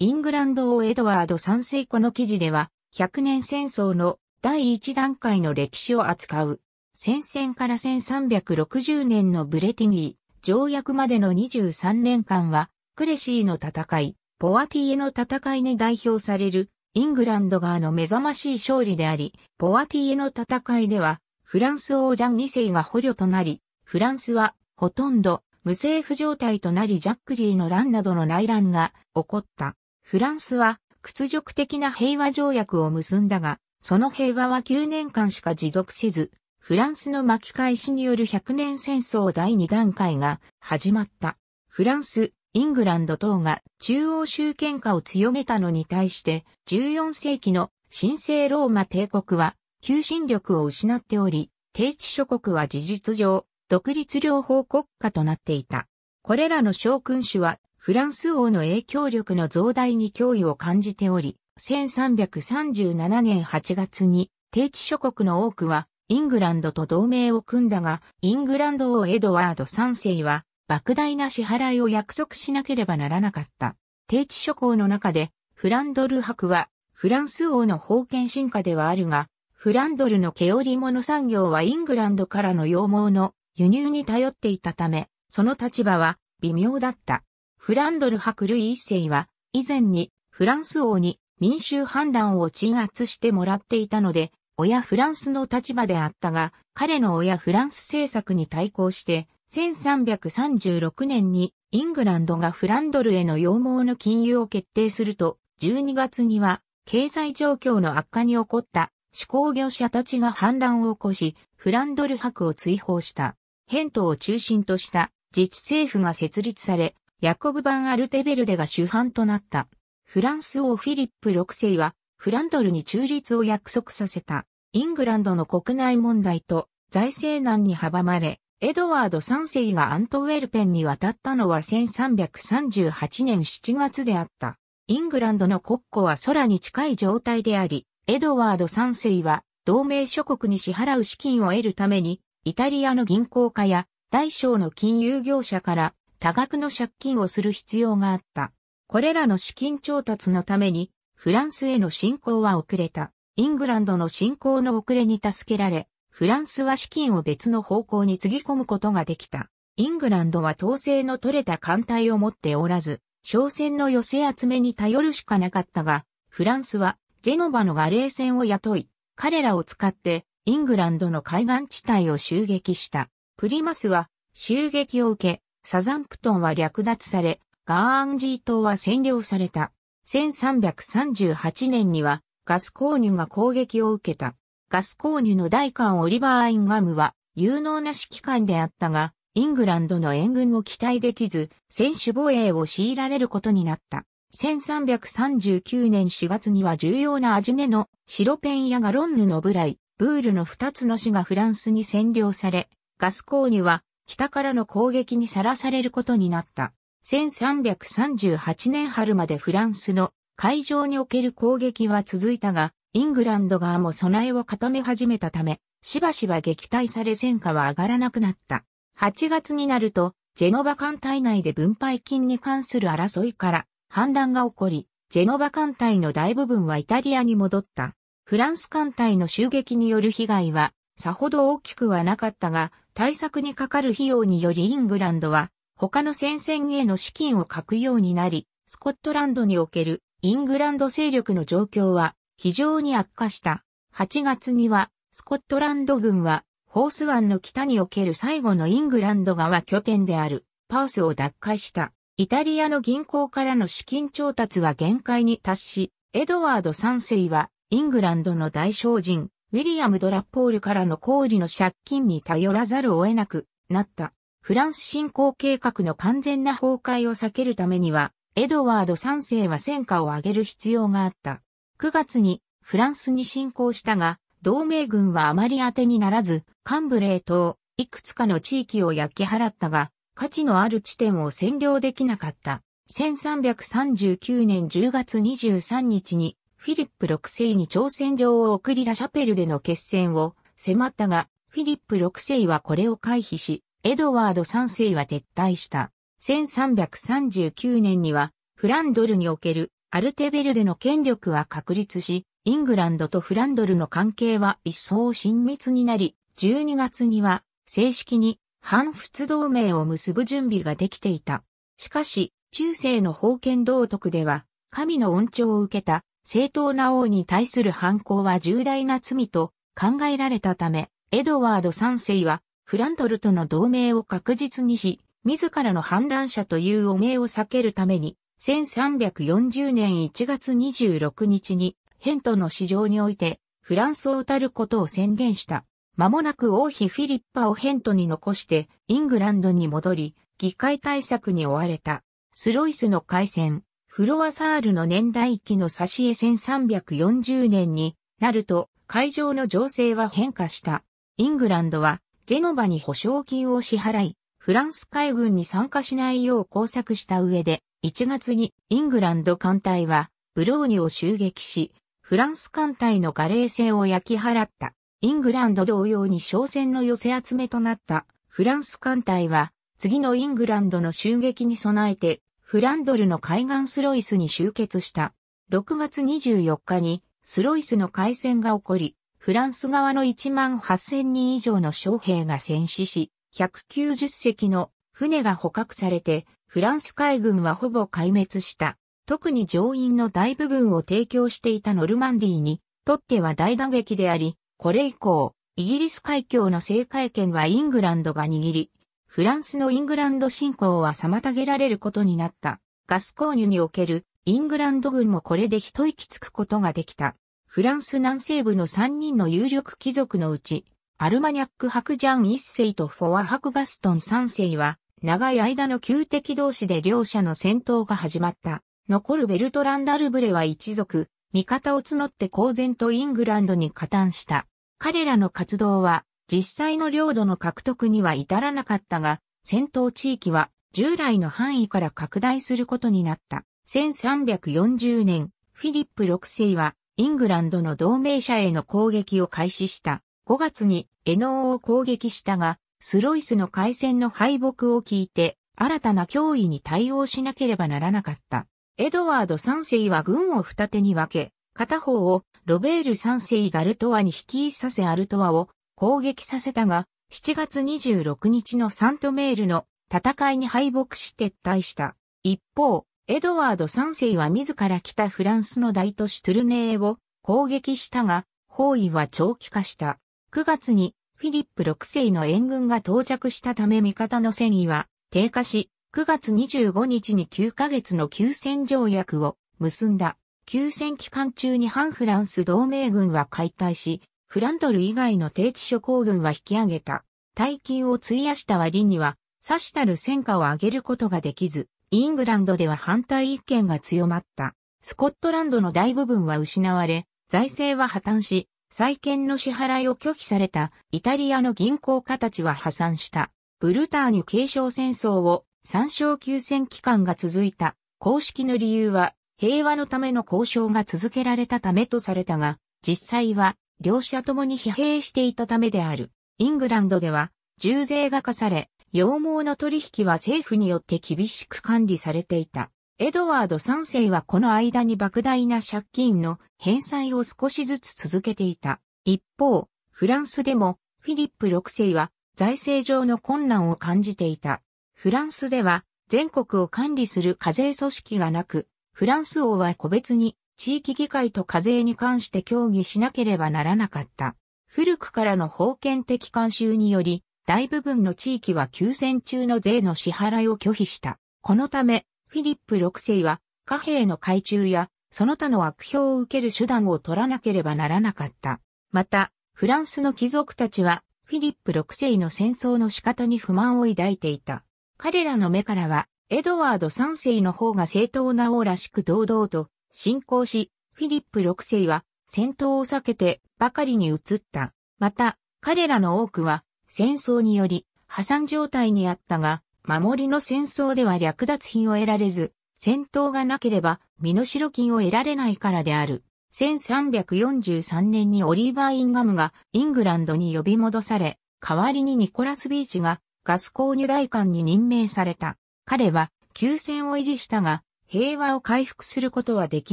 イングランド王エドワード3世この記事では、100年戦争の第1段階の歴史を扱う、戦線から1360年のブレティニー条約までの23年間は、クレシーの戦い、ポアティエの戦いに代表される、イングランド側の目覚ましい勝利であり、ポアティエの戦いでは、フランス王ジャン2世が捕虜となり、フランスはほとんど無政府状態となりジャックリーの乱などの内乱が起こった。フランスは屈辱的な平和条約を結んだが、その平和は9年間しか持続せず、フランスの巻き返しによる100年戦争第2段階が始まった。フランス、イングランド等が中央集権化を強めたのに対して14世紀の神聖ローマ帝国は求心力を失っており、低地諸国は事実上独立両方国家となっていた。これらの将軍主はフランス王の影響力の増大に脅威を感じており、1337年8月に、低地諸国の多くは、イングランドと同盟を組んだが、イングランド王エドワード3世は、莫大な支払いを約束しなければならなかった。低地諸侯の中で、フランドル博は、フランス王の封建進化ではあるが、フランドルの毛織物産業はイングランドからの羊毛の輸入に頼っていたため、その立場は微妙だった。フランドル博ルイ一世は、以前にフランス王に民衆反乱を鎮圧してもらっていたので、親フランスの立場であったが、彼の親フランス政策に対抗して、1336年にイングランドがフランドルへの羊毛の禁輸を決定すると、12月には経済状況の悪化に起こった手工業者たちが反乱を起こし、フランドル博を追放した。ヘントを中心とした自治政府が設立され、ヤコブ・バン・アルテベルデが主犯となった。フランス王フィリップ6世は、フランドルに中立を約束させた、イングランドの国内問題と財政難に阻まれ、エドワード3世がアントウェルペンに渡ったのは1338年7月であった。イングランドの国庫は空に近い状態であり、エドワード3世は同盟諸国に支払う資金を得るために、イタリアの銀行家や大小の金融業者から多額の借金をする必要があった。これらの資金調達のために、フランスへの侵攻は遅れた。イングランドの侵攻の遅れに助けられ、フランスは資金を別の方向につぎ込むことができた。イングランドは統制の取れた艦隊を持っておらず、商船の寄せ集めに頼るしかなかったが、フランスはジェノバのガレー船を雇い、彼らを使ってイングランドの海岸地帯を襲撃した。プリマスは襲撃を受け、サザンプトンは略奪され、ガーンジー島は占領された。1338年にはガスコーニュが攻撃を受けた。ガスコーニュの大官オリバー・アインガムは有能な指揮官であったが、イングランドの援軍を期待できず、選手防衛を強いられることになった。1339年4月には重要なアジュネのロペンやガロンヌのブライ、ブールの2つの市がフランスに占領され、ガスコーニュは北からの攻撃にさらされることになった。1338年春までフランスの海上における攻撃は続いたが、イングランド側も備えを固め始めたため、しばしば撃退され戦果は上がらなくなった。8月になると、ジェノバ艦隊内で分配金に関する争いから反乱が起こり、ジェノバ艦隊の大部分はイタリアに戻った。フランス艦隊の襲撃による被害はさほど大きくはなかったが、対策にかかる費用によりイングランドは、他の戦線への資金を欠くようになり、スコットランドにおけるイングランド勢力の状況は非常に悪化した。8月には、スコットランド軍は、ホース湾の北における最後のイングランド側拠点である、パースを奪回した。イタリアの銀行からの資金調達は限界に達し、エドワード3世は、イングランドの大商人、ウィリアム・ドラッポールからの氷理の借金に頼らざるを得なくなった。フランス侵攻計画の完全な崩壊を避けるためには、エドワード3世は戦果を上げる必要があった。9月にフランスに侵攻したが、同盟軍はあまり当てにならず、カンブレー島、いくつかの地域を焼き払ったが、価値のある地点を占領できなかった。1339年10月23日にフィリップ6世に挑戦状を送りラシャペルでの決戦を迫ったが、フィリップ6世はこれを回避し、エドワード3世は撤退した。1339年には、フランドルにおけるアルテベルデの権力は確立し、イングランドとフランドルの関係は一層親密になり、12月には正式に反仏同盟を結ぶ準備ができていた。しかし、中世の封建道徳では、神の恩寵を受けた正当な王に対する反抗は重大な罪と考えられたため、エドワード3世はフランドルとの同盟を確実にし、自らの反乱者という汚名を避けるために、1340年1月26日に、ヘントの市場において、フランスを渡ることを宣言した。間もなく王妃フィリッパをヘントに残して、イングランドに戻り、議会対策に追われた。スロイスの海戦、フロアサールの年代記の差し絵1340年になると会場の情勢は変化した。イングランドはジェノバに保証金を支払い、フランス海軍に参加しないよう工作した上で、1月にイングランド艦隊はブローニを襲撃し、フランス艦隊のガレー船を焼き払った。イングランド同様に商船の寄せ集めとなったフランス艦隊は次のイングランドの襲撃に備えてフランドルの海岸スロイスに集結した。6月24日にスロイスの海戦が起こり、フランス側の1万8000人以上の将兵が戦死し、190隻の船が捕獲されて、フランス海軍はほぼ壊滅した。特に乗員の大部分を提供していたノルマンディーにとっては大打撃であり、これ以降、イギリス海峡の制海権はイングランドが握り、フランスのイングランド侵攻は妨げられることになった。ガス購入におけるイングランド軍もこれで一息つくことができた。フランス南西部の3人の有力貴族のうち、アルマニャック伯ジャン1世とフォア伯ガストン3世は、長い間の旧敵同士で両者の戦闘が始まった。残るベルトランダルブレは一族、味方を募って公然とイングランドに加担した。彼らの活動は、実際の領土の獲得には至らなかったが、戦闘地域は従来の範囲から拡大することになった。1340年、フィリップ6世はイングランドの同盟者への攻撃を開始した。5月にエノーを攻撃したが、スロイスの海戦の敗北を聞いて、新たな脅威に対応しなければならなかった。エドワード3世は軍を二手に分け、片方をロベール3世ガルトワに率いさせアルトワを攻撃させたが、7月26日のサントメールの戦いに敗北し撤退した。一方、エドワード3世は自ら来たフランスの大都市トゥルネーを攻撃したが、包囲は長期化した。9月にフィリップ6世の援軍が到着したため味方の戦意は低下し、9月25日に9ヶ月の休戦条約を結んだ。休戦期間中に反フランス同盟軍は解体し、フラントル以外の低地諸行軍は引き上げた。大金を費やした割には、さしたる戦果を上げることができず、イングランドでは反対意見が強まった。スコットランドの大部分は失われ、財政は破綻し、債権の支払いを拒否されたイタリアの銀行家たちは破産した。ブルターニュ継承戦争を参照休戦期間が続いた。公式の理由は平和のための交渉が続けられたためとされたが、実際は両者ともに疲弊していたためである。イングランドでは、重税が課され、羊毛の取引は政府によって厳しく管理されていた。エドワード3世はこの間に莫大な借金の返済を少しずつ続けていた。一方、フランスでもフィリップ6世は財政上の困難を感じていた。フランスでは全国を管理する課税組織がなく、フランス王は個別に地域議会と課税に関して協議しなければならなかった。古くからの封建的慣習により、大部分の地域は休戦中の税の支払いを拒否した。このため、フィリップ6世は貨幣の改鋳やその他の悪評を受ける手段を取らなければならなかった。また、フランスの貴族たちはフィリップ6世の戦争の仕方に不満を抱いていた。彼らの目からは、エドワード3世の方が正当な王らしく堂々と進行し、フィリップ6世は戦闘を避けてばかりに移った。また、彼らの多くは戦争により破産状態にあったが、守りの戦争では略奪品を得られず、戦闘がなければ身代金を得られないからである。1343年にオリーバー・インガムがイングランドに呼び戻され、代わりにニコラス・ビーチがガス購入代官に任命された。彼は、休戦を維持したが、平和を回復することはでき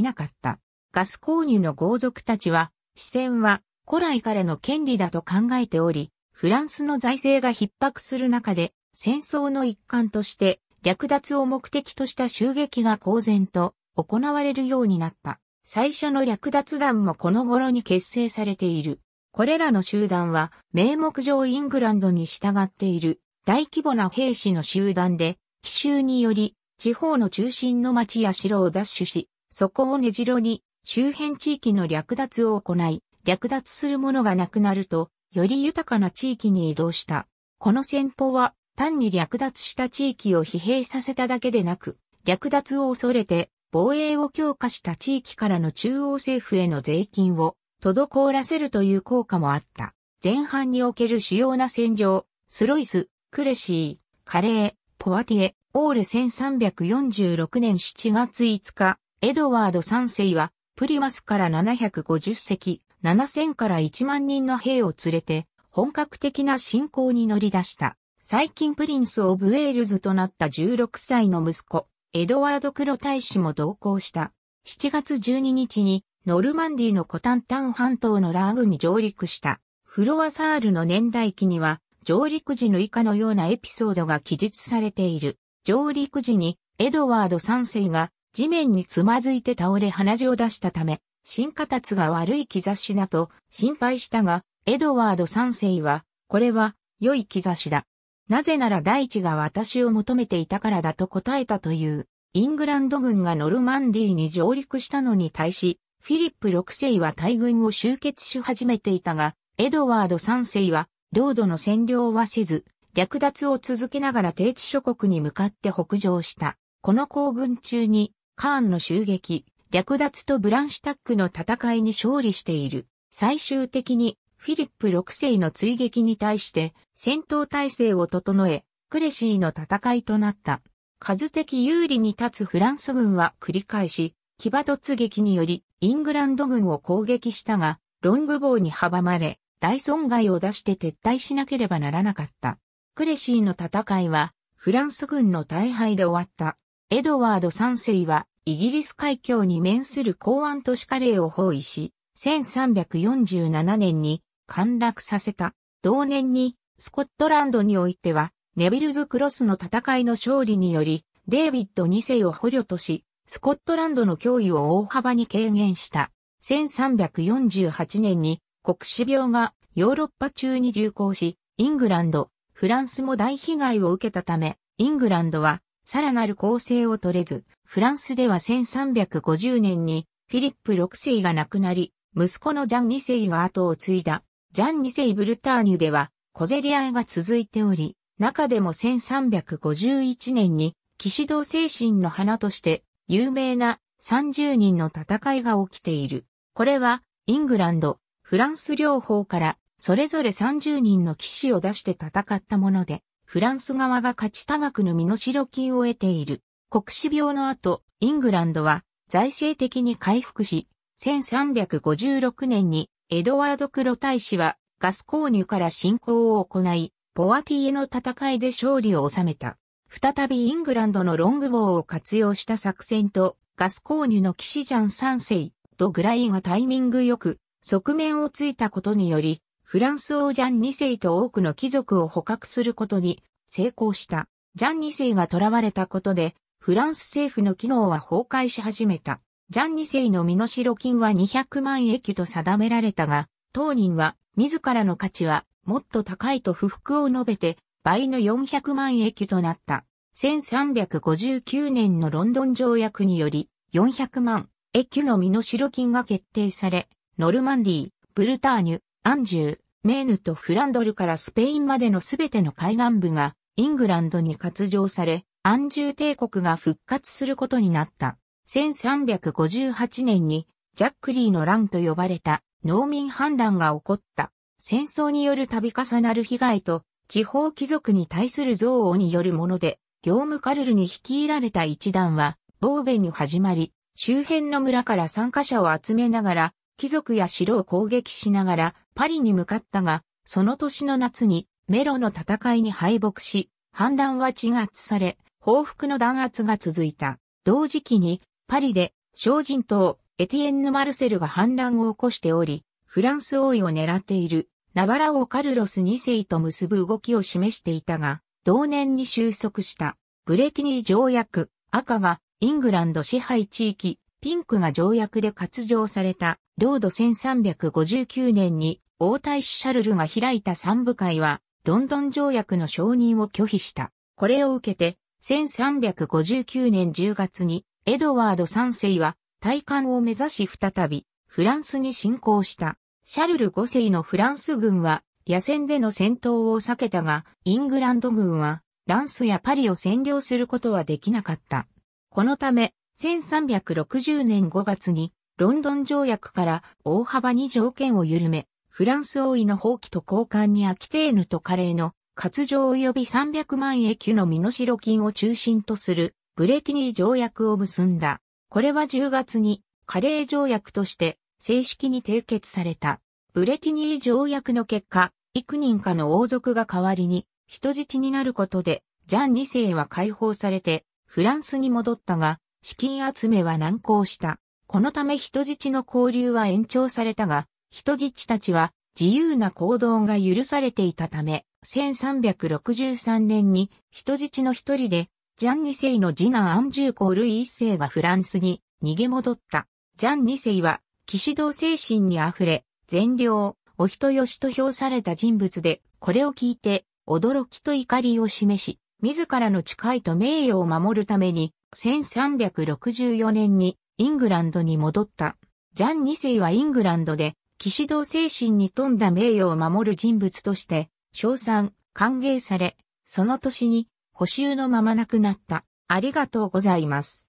なかった。ガス購入の豪族たちは、視線は古来からの権利だと考えており、フランスの財政が逼迫する中で、戦争の一環として、略奪を目的とした襲撃が公然と行われるようになった。最初の略奪団もこの頃に結成されている。これらの集団は、名目上イングランドに従っている大規模な兵士の集団で、奇襲により地方の中心の町や城を奪取し、そこを根城に周辺地域の略奪を行い、略奪するものがなくなると、より豊かな地域に移動した。この戦法は、単に略奪した地域を疲弊させただけでなく、略奪を恐れて、防衛を強化した地域からの中央政府への税金を滞らせるという効果もあった。前半における主要な戦場、スロイス、クレシー、カレー、ポワティエ、オール1346年7月5日、エドワード3世は、プリマスから750隻、7000から1万人の兵を連れて、本格的な侵攻に乗り出した。最近プリンス・オブ・ウェールズとなった16歳の息子、エドワード・黒大使も同行した。7月12日に、ノルマンディのコタンタン半島のラーグに上陸した。フロアサールの年代記には、上陸時の以下のようなエピソードが記述されている。上陸時にエドワード3世が地面につまずいて倒れ鼻血を出したため、進化達が悪い兆しだと心配したが、エドワード3世は、これは良い兆しだ。なぜなら大地が私を求めていたからだと答えたという、イングランド軍がノルマンディーに上陸したのに対し、フィリップ6世は大軍を集結し始めていたが、エドワード3世は、領土の占領はせず、略奪を続けながら低地諸国に向かって北上した。この行軍中に、カーンの襲撃、略奪とブランシュタックの戦いに勝利している。最終的に、フィリップ6世の追撃に対して戦闘態勢を整え、クレシーの戦いとなった。数的有利に立つフランス軍は繰り返し、騎馬突撃によりイングランド軍を攻撃したが、ロングボウに阻まれ、大損害を出して撤退しなければならなかった。クレシーの戦いは、フランス軍の大敗で終わった。エドワード3世は、イギリス海峡に面する港湾都市カレーを包囲し、1347年に陥落させた。同年に、スコットランドにおいては、ネビルズ・クロスの戦いの勝利により、デイビッド2世を捕虜とし、スコットランドの脅威を大幅に軽減した。1348年に、国死病がヨーロッパ中に流行し、イングランド、フランスも大被害を受けたため、イングランドはさらなる構成を取れず、フランスでは1350年にフィリップ6世が亡くなり、息子のジャン2世が後を継いだ、ジャン2世ブルターニュでは小競り合いが続いており、中でも1351年に騎士道精神の花として有名な30人の戦いが起きている。これはイングランド、フランス両方からそれぞれ30人の騎士を出して戦ったもので、フランス側が勝ち多額の身代金を得ている。国死病の後、イングランドは財政的に回復し、1356年にエドワード・クロ大使はガス購入から侵攻を行い、ポアティへの戦いで勝利を収めた。再びイングランドのロングボウを活用した作戦と、ガス購入の騎士ジャン三世とグライがタイミングよく、側面をついたことにより、フランス王ジャン2世と多くの貴族を捕獲することに成功した。ジャン2世が囚われたことで、フランス政府の機能は崩壊し始めた。ジャン2世の身代金は200万駅と定められたが、当人は自らの価値はもっと高いと不服を述べて、倍の400万駅となった。1359年のロンドン条約により、400万、エの身の身代金が決定され、ノルマンディー、ブルターニュ、アンジュー、メーヌとフランドルからスペインまでのすべての海岸部がイングランドに割譲され、アンジュー帝国が復活することになった。1358年にジャックリーの乱と呼ばれた農民反乱が起こった。戦争による度重なる被害と地方貴族に対する憎悪によるもので、業務カルルに率いられた一団は、ボーベに始まり、周辺の村から参加者を集めながら、貴族や城を攻撃しながら、パリに向かったが、その年の夏にメロの戦いに敗北し、反乱は鎮圧され、報復の弾圧が続いた。同時期に、パリで、小人党、エティエンヌ・マルセルが反乱を起こしており、フランス王位を狙っている、ナバラ王カルロス2世と結ぶ動きを示していたが、同年に収束した、ブレティニー条約、赤が、イングランド支配地域、ピンクが条約で割譲された、ロード1359年に王太子シャルルが開いた三部会は、ロンドン条約の承認を拒否した。これを受けて、1359年10月に、エドワード3世は、大冠を目指し再び、フランスに侵攻した。シャルル5世のフランス軍は、野戦での戦闘を避けたが、イングランド軍は、ランスやパリを占領することはできなかった。このため、1360年5月に、ロンドン条約から大幅に条件を緩め、フランス王位の放棄と交換にアキテーヌとカレーの割上及び300万駅の身代金を中心とするブレティニー条約を結んだ。これは10月にカレー条約として正式に締結された。ブレティニー条約の結果、幾人かの王族が代わりに人質になることで、ジャン2世は解放されてフランスに戻ったが、資金集めは難航した。このため人質の交流は延長されたが、人質たちは自由な行動が許されていたため、1363年に人質の一人で、ジャン2世の次男アンジューコ・ルイ一世がフランスに逃げ戻った。ジャン2世は、騎士道精神に溢れ、善良、お人よしと評された人物で、これを聞いて、驚きと怒りを示し、自らの誓いと名誉を守るために、1364年にイングランドに戻った。ジャン2世はイングランドで騎士道精神に富んだ名誉を守る人物として、称賛、歓迎され、その年に、補修のまま亡くなった。ありがとうございます。